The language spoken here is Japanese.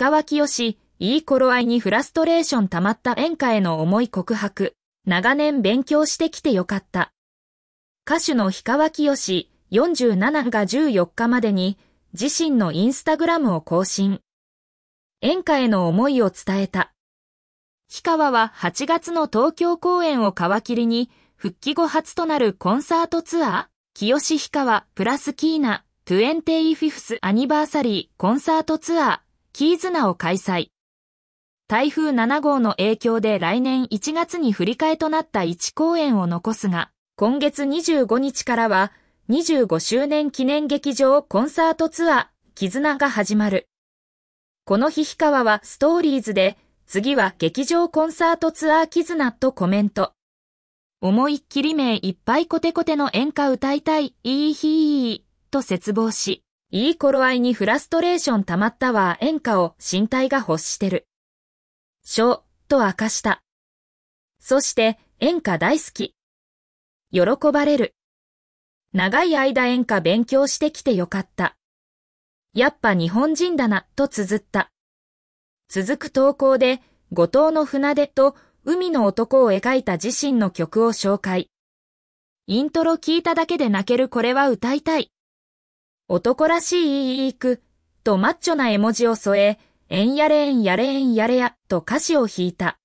川きよし、いい頃合いにフラストレーション溜まった演歌への重い告白。長年勉強してきてよかった。歌手の氷川きよし47が14日までに自身のインスタグラムを更新。演歌への思いを伝えた。氷川は8月の東京公演を皮切りに復帰後初となるコンサートツアー、し氷川プラスキーナ、トゥエンテ n フィフスアニバーサリーコンサートツアー、キーズナを開催。台風7号の影響で来年1月に振り替えとなった1公演を残すが、今月25日からは25周年記念劇場コンサートツアー、絆が始まる。この日氷川はストーリーズで、次は劇場コンサートツアー絆とコメント。思いっきり名いっぱいコテコテの演歌歌いたい、いいひーと絶望し、いい頃合いにフラストレーション溜まったわ演歌を身体が欲してる。書、と明かした。そして演歌大好き。喜ばれる。長い間演歌勉強してきてよかった。やっぱ日本人だな、と綴った。続く投稿で、後藤の船出と海の男を描いた自身の曲を紹介。イントロ聴いただけで泣けるこれは歌いたい。男らしいいいく、とマッチョな絵文字を添え、えんやれえんやれえんやれや、と歌詞を弾いた。